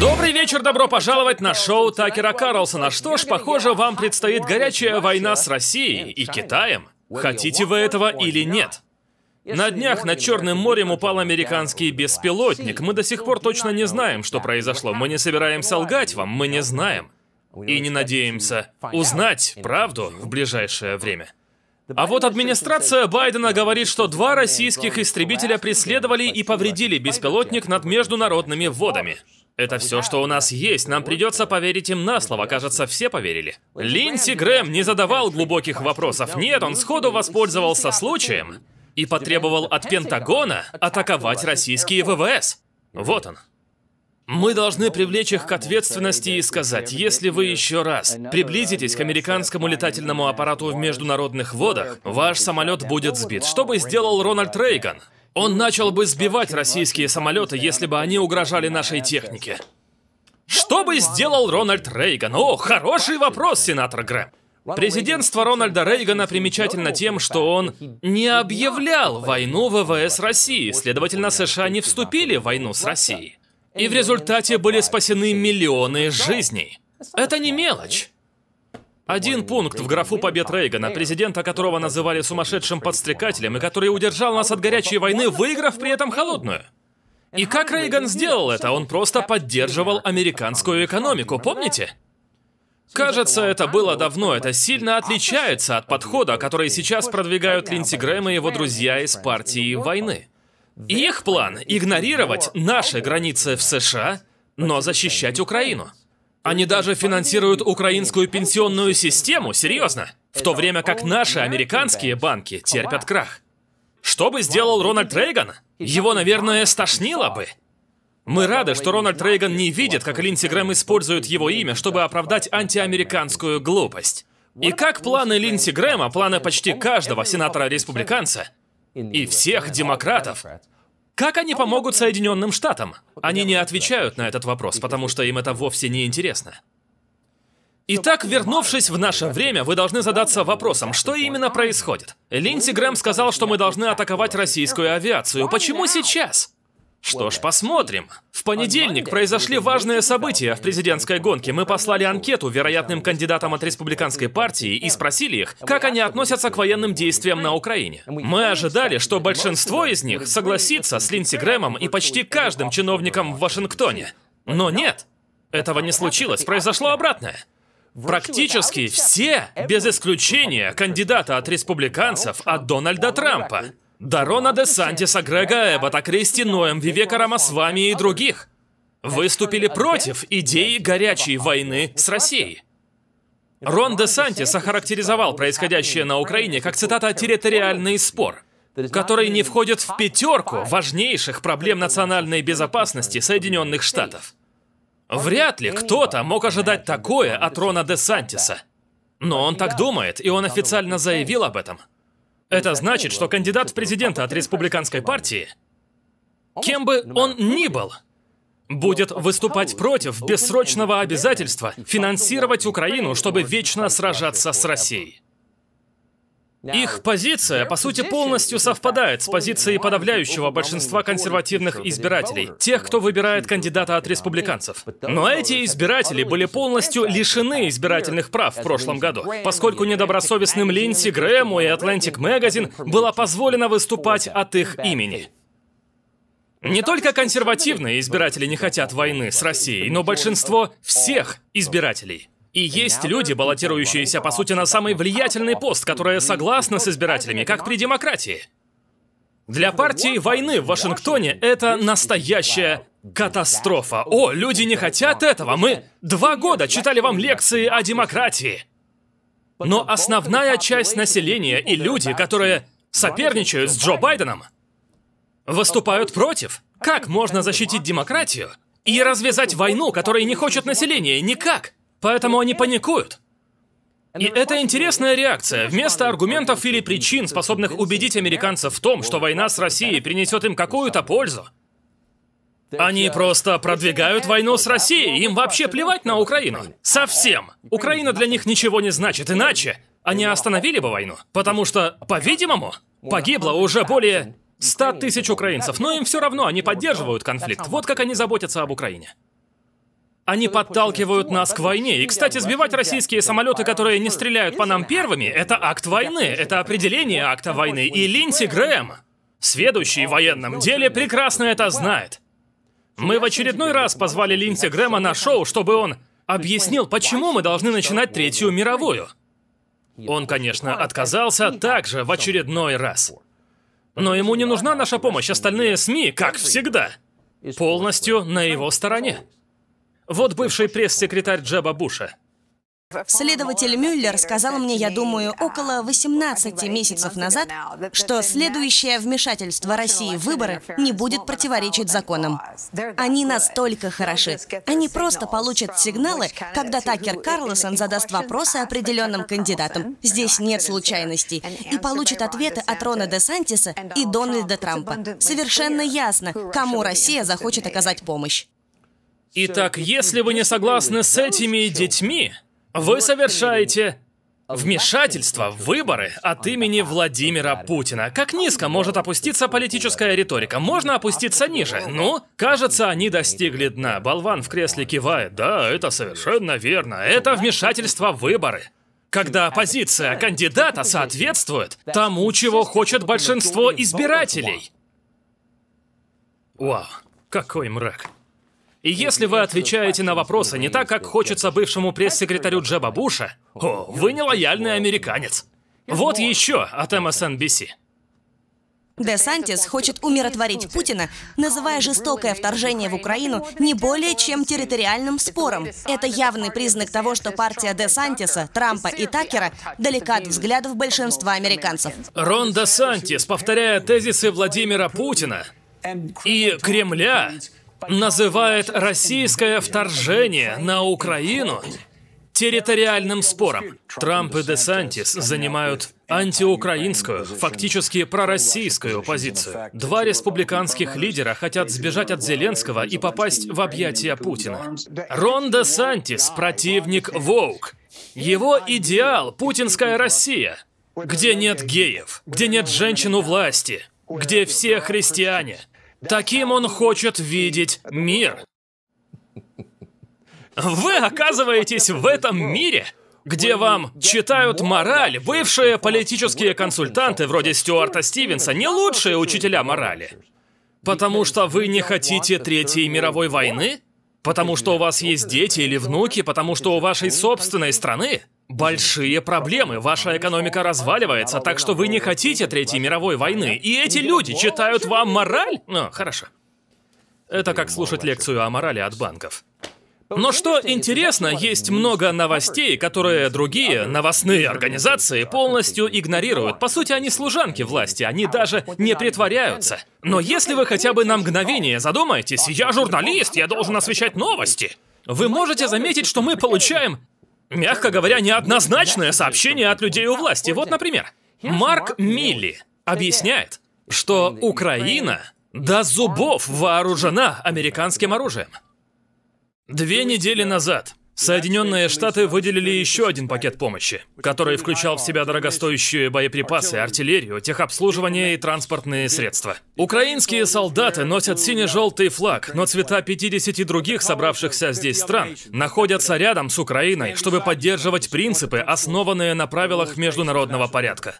Добрый вечер, добро пожаловать на шоу Такера Карлсона. Что ж, похоже, вам предстоит горячая война с Россией и Китаем. Хотите вы этого или нет? На днях над Черным морем упал американский беспилотник. Мы до сих пор точно не знаем, что произошло. Мы не собираемся лгать вам, мы не знаем. И не надеемся узнать правду в ближайшее время. А вот администрация Байдена говорит, что два российских истребителя преследовали и повредили беспилотник над международными водами. Это все, что у нас есть. Нам придется поверить им на слово. Кажется, все поверили. Линдси Грэм не задавал глубоких вопросов. Нет, он сходу воспользовался случаем и потребовал от Пентагона атаковать российские ВВС. Вот он. Мы должны привлечь их к ответственности и сказать, если вы еще раз приблизитесь к американскому летательному аппарату в международных водах, ваш самолет будет сбит. Что бы сделал Рональд Рейган? Он начал бы сбивать российские самолеты, если бы они угрожали нашей технике. Что бы сделал Рональд Рейган? О, хороший вопрос, сенатор Грэм. Президентство Рональда Рейгана примечательно тем, что он не объявлял войну ВВС России, следовательно, США не вступили в войну с Россией. И в результате были спасены миллионы жизней. Это не мелочь. Один пункт в графу побед Рейгана, президента которого называли сумасшедшим подстрекателем, и который удержал нас от горячей войны, выиграв при этом холодную. И как Рейган сделал это? Он просто поддерживал американскую экономику, помните? Кажется, это было давно, это сильно отличается от подхода, который сейчас продвигают Линдси Грэм и его друзья из партии войны. Их план — игнорировать наши границы в США, но защищать Украину. Они даже финансируют украинскую пенсионную систему, серьезно, в то время как наши американские банки терпят крах. Что бы сделал Рональд Рейган? Его, наверное, стошнило бы. Мы рады, что Рональд Рейган не видит, как Линдси Грэм использует его имя, чтобы оправдать антиамериканскую глупость. И как планы Линдси Грэма, планы почти каждого сенатора-республиканца, и всех демократов. Как они помогут Соединенным Штатам? Они не отвечают на этот вопрос, потому что им это вовсе не интересно. Итак, вернувшись в наше время, вы должны задаться вопросом, что именно происходит. Линдси Грэм сказал, что мы должны атаковать российскую авиацию. Почему сейчас? Что ж, посмотрим. В понедельник произошли важные события в президентской гонке. Мы послали анкету вероятным кандидатам от республиканской партии и спросили их, как они относятся к военным действиям на Украине. Мы ожидали, что большинство из них согласится с Линдси Грэмом и почти каждым чиновником в Вашингтоне. Но нет, этого не случилось, произошло обратное. Практически все, без исключения, кандидаты от республиканцев от Дональда Трампа Дарона де Сантиса, Грега Эббота, Кристи Ноем, Вивека Рамасвами и других выступили против идеи горячей войны с Россией. Рон де Сантис охарактеризовал происходящее на Украине как, цитата, «территориальный спор», который не входит в пятерку важнейших проблем национальной безопасности Соединенных Штатов. Вряд ли кто-то мог ожидать такое от Рона де Сантиса. Но он так думает, и он официально заявил об этом – это значит, что кандидат в президенты от республиканской партии, кем бы он ни был, будет выступать против бессрочного обязательства финансировать Украину, чтобы вечно сражаться с Россией. Их позиция, по сути, полностью совпадает с позицией подавляющего большинства консервативных избирателей, тех, кто выбирает кандидата от республиканцев. Но эти избиратели были полностью лишены избирательных прав в прошлом году, поскольку недобросовестным Линдси Грэму и Атлантик Magazine было позволено выступать от их имени. Не только консервативные избиратели не хотят войны с Россией, но большинство всех избирателей. И есть люди, баллотирующиеся, по сути, на самый влиятельный пост, которые согласны с избирателями, как при демократии. Для партии войны в Вашингтоне это настоящая катастрофа. О, люди не хотят этого. Мы два года читали вам лекции о демократии. Но основная часть населения и люди, которые соперничают с Джо Байденом, выступают против. Как можно защитить демократию и развязать войну, которой не хочет население? Никак. Поэтому они паникуют. И это интересная реакция. Вместо аргументов или причин, способных убедить американцев в том, что война с Россией принесет им какую-то пользу, они просто продвигают войну с Россией, им вообще плевать на Украину. Совсем. Украина для них ничего не значит, иначе они остановили бы войну. Потому что, по-видимому, погибло уже более 100 тысяч украинцев, но им все равно, они поддерживают конфликт. Вот как они заботятся об Украине. Они подталкивают нас к войне. И, кстати, сбивать российские самолеты, которые не стреляют по нам первыми, это акт войны, это определение акта войны. И Линдси Грэм, сведущий в военном деле, прекрасно это знает. Мы в очередной раз позвали Линдси Грэма на шоу, чтобы он объяснил, почему мы должны начинать Третью мировую. Он, конечно, отказался также в очередной раз. Но ему не нужна наша помощь, остальные СМИ, как всегда, полностью на его стороне. Вот бывший пресс-секретарь Джеба Буша. Следователь Мюллер сказал мне, я думаю, около 18 месяцев назад, что следующее вмешательство России в выборы не будет противоречить законам. Они настолько хороши. Они просто получат сигналы, когда Такер Карлсон задаст вопросы определенным кандидатам. Здесь нет случайностей. И получит ответы от Рона Де Сантиса и Дональда Трампа. Совершенно ясно, кому Россия захочет оказать помощь. Итак, если вы не согласны с этими детьми, вы совершаете вмешательство в выборы от имени Владимира Путина. Как низко может опуститься политическая риторика? Можно опуститься ниже. Ну, кажется, они достигли дна. Болван в кресле кивает. Да, это совершенно верно. Это вмешательство в выборы. Когда позиция кандидата соответствует тому, чего хочет большинство избирателей. Вау, какой мрак. И если вы отвечаете на вопросы не так, как хочется бывшему пресс-секретарю Джеба Буша, о, вы нелояльный американец. Вот еще от MSNBC. Де Сантис хочет умиротворить Путина, называя жестокое вторжение в Украину не более чем территориальным спором. Это явный признак того, что партия Де Сантиса, Трампа и Такера далека от взглядов большинства американцев. Рон Де Сантис, повторяя тезисы Владимира Путина и Кремля, называет российское вторжение на Украину территориальным спором. Трамп и Десантис занимают антиукраинскую, фактически пророссийскую позицию. Два республиканских лидера хотят сбежать от Зеленского и попасть в объятия Путина. Рон Десантис противник волк. Его идеал – путинская Россия, где нет геев, где нет женщин у власти, где все христиане – Таким он хочет видеть мир. Вы оказываетесь в этом мире, где вам читают мораль бывшие политические консультанты вроде Стюарта Стивенса, не лучшие учителя морали. Потому что вы не хотите Третьей мировой войны? Потому что у вас есть дети или внуки, потому что у вашей собственной страны большие проблемы, ваша экономика разваливается, так что вы не хотите Третьей мировой войны, и эти люди читают вам мораль? Ну, хорошо. Это как слушать лекцию о морали от банков. Но что интересно, есть много новостей, которые другие новостные организации полностью игнорируют. По сути, они служанки власти, они даже не притворяются. Но если вы хотя бы на мгновение задумаетесь, я журналист, я должен освещать новости, вы можете заметить, что мы получаем, мягко говоря, неоднозначное сообщение от людей у власти. Вот, например, Марк Милли объясняет, что Украина до зубов вооружена американским оружием. Две недели назад Соединенные Штаты выделили еще один пакет помощи, который включал в себя дорогостоящие боеприпасы, артиллерию, техобслуживание и транспортные средства. Украинские солдаты носят сине-желтый флаг, но цвета 50 других собравшихся здесь стран находятся рядом с Украиной, чтобы поддерживать принципы, основанные на правилах международного порядка.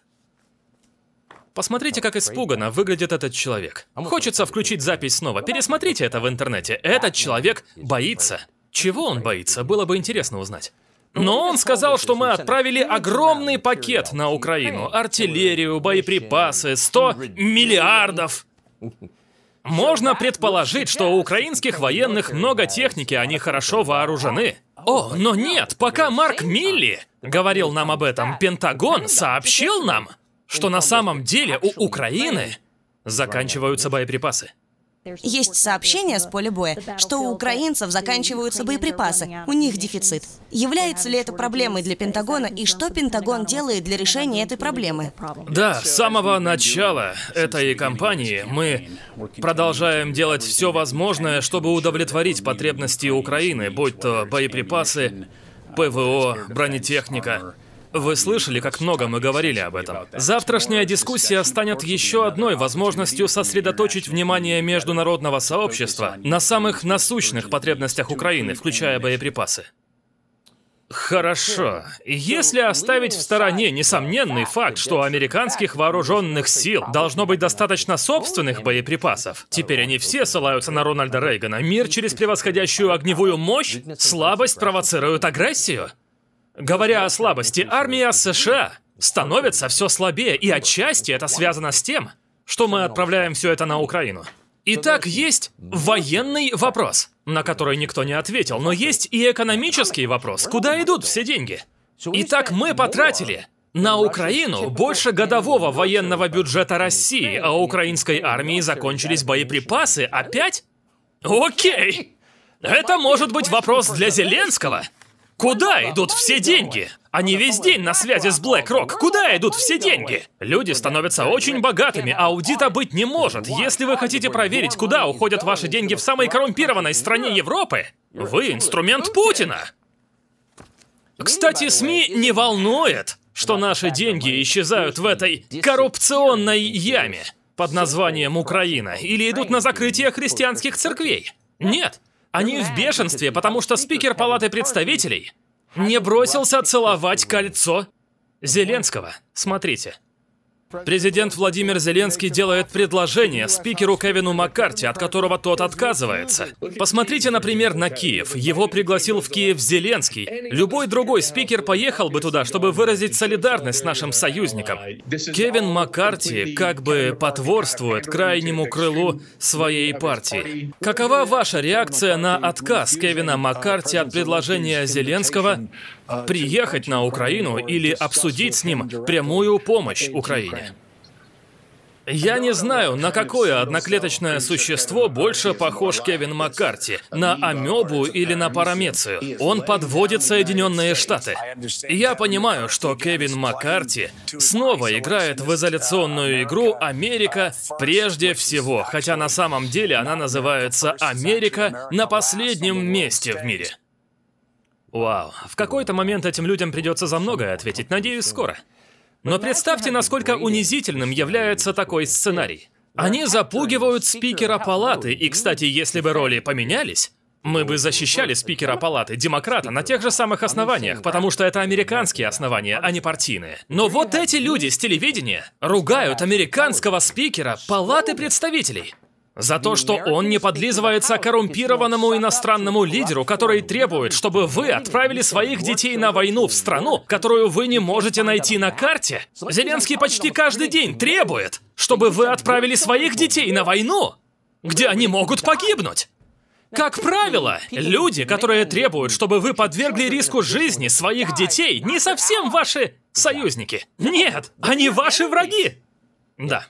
Посмотрите, как испуганно выглядит этот человек. А Хочется включить запись снова. Пересмотрите это в интернете. Этот человек боится. Чего он боится, было бы интересно узнать. Ну, но он сказал, что мы отправили огромный пакет на Украину. Артиллерию, боеприпасы, 100 миллиардов. Можно предположить, что у украинских военных много техники, они хорошо вооружены. А О, но нет, пока Марк Милли говорил нам об этом, Пентагон ну сообщил нам, что на самом деле у Украины заканчиваются боеприпасы. Есть сообщение с поля боя, что у украинцев заканчиваются боеприпасы, у них дефицит. Является ли это проблемой для Пентагона и что Пентагон делает для решения этой проблемы? Да, с самого начала этой кампании мы продолжаем делать все возможное, чтобы удовлетворить потребности Украины, будь то боеприпасы, ПВО, бронетехника. Вы слышали, как много мы говорили об этом. Завтрашняя дискуссия станет еще одной возможностью сосредоточить внимание международного сообщества на самых насущных потребностях Украины, включая боеприпасы. Хорошо. Если оставить в стороне несомненный факт, что у американских вооруженных сил должно быть достаточно собственных боеприпасов, теперь они все ссылаются на Рональда Рейгана. Мир через превосходящую огневую мощь, слабость провоцирует агрессию. Говоря о слабости, армия США становится все слабее, и отчасти это связано с тем, что мы отправляем все это на Украину. Итак, есть военный вопрос, на который никто не ответил, но есть и экономический вопрос, куда идут все деньги. Итак, мы потратили на Украину больше годового военного бюджета России, а у украинской армии закончились боеприпасы опять? Окей. Это может быть вопрос для Зеленского. Куда идут все деньги? Они весь день на связи с BlackRock. Куда идут все деньги? Люди становятся очень богатыми, а аудита быть не может. Если вы хотите проверить, куда уходят ваши деньги в самой коррумпированной стране Европы, вы инструмент Путина. Кстати, СМИ не волнует, что наши деньги исчезают в этой коррупционной яме под названием Украина или идут на закрытие христианских церквей. Нет, они в бешенстве, потому что спикер Палаты представителей не бросился целовать кольцо Зеленского. Смотрите. Президент Владимир Зеленский делает предложение спикеру Кевину Маккарти, от которого тот отказывается. Посмотрите, например, на Киев. Его пригласил в Киев Зеленский. Любой другой спикер поехал бы туда, чтобы выразить солидарность с нашим союзником. Кевин Маккарти как бы потворствует крайнему крылу своей партии. Какова ваша реакция на отказ Кевина Маккарти от предложения Зеленского приехать на Украину или обсудить с ним прямую помощь Украине. Я не знаю, на какое одноклеточное существо больше похож Кевин Маккарти, на амебу или на парамецию. Он подводит Соединенные Штаты. Я понимаю, что Кевин Маккарти снова играет в изоляционную игру «Америка прежде всего», хотя на самом деле она называется «Америка на последнем месте в мире». Вау. В какой-то момент этим людям придется за многое ответить. Надеюсь, скоро. Но представьте, насколько унизительным является такой сценарий. Они запугивают спикера палаты, и, кстати, если бы роли поменялись, мы бы защищали спикера палаты, демократа, на тех же самых основаниях, потому что это американские основания, а не партийные. Но вот эти люди с телевидения ругают американского спикера палаты представителей. За то, что он не подлизывается коррумпированному иностранному лидеру, который требует, чтобы вы отправили своих детей на войну в страну, которую вы не можете найти на карте. Зеленский почти каждый день требует, чтобы вы отправили своих детей на войну, где они могут погибнуть. Как правило, люди, которые требуют, чтобы вы подвергли риску жизни своих детей, не совсем ваши союзники. Нет, они ваши враги. Да.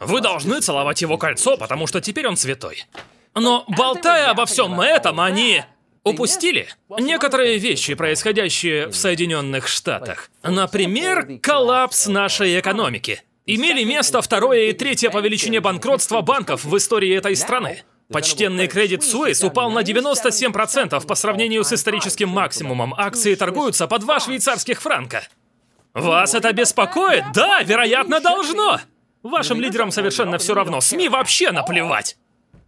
Вы должны целовать его кольцо, потому что теперь он святой. Но болтая обо всем этом, они упустили некоторые вещи, происходящие в Соединенных Штатах. Например, коллапс нашей экономики. Имели место второе и третье по величине банкротства банков в истории этой страны. Почтенный кредит Суэйс упал на 97% по сравнению с историческим максимумом. Акции торгуются по два швейцарских франка. Вас это беспокоит? Да, вероятно, должно. Вашим лидерам совершенно все равно. СМИ вообще наплевать.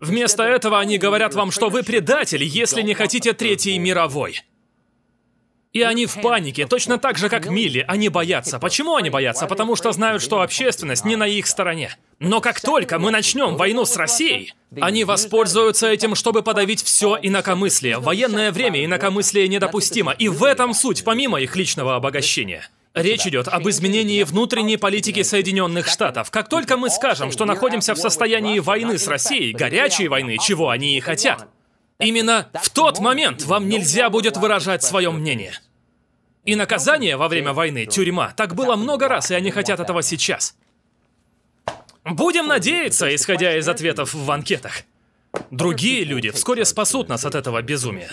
Вместо этого они говорят вам, что вы предатель, если не хотите Третьей мировой. И они в э, панике, точно так же, как Милли. Они боятся. Почему они боятся? Потому что знают, что общественность не на их стороне. Но как только мы начнем войну с Россией, они воспользуются этим, чтобы подавить все инакомыслие. В военное время инакомыслие недопустимо. И в этом суть, помимо их личного обогащения. Речь идет об изменении внутренней политики Соединенных Штатов. Как только мы скажем, что находимся в состоянии войны с Россией, горячей войны, чего они и хотят, именно в тот момент вам нельзя будет выражать свое мнение. И наказание во время войны — тюрьма. Так было много раз, и они хотят этого сейчас. Будем надеяться, исходя из ответов в анкетах. Другие люди вскоре спасут нас от этого безумия.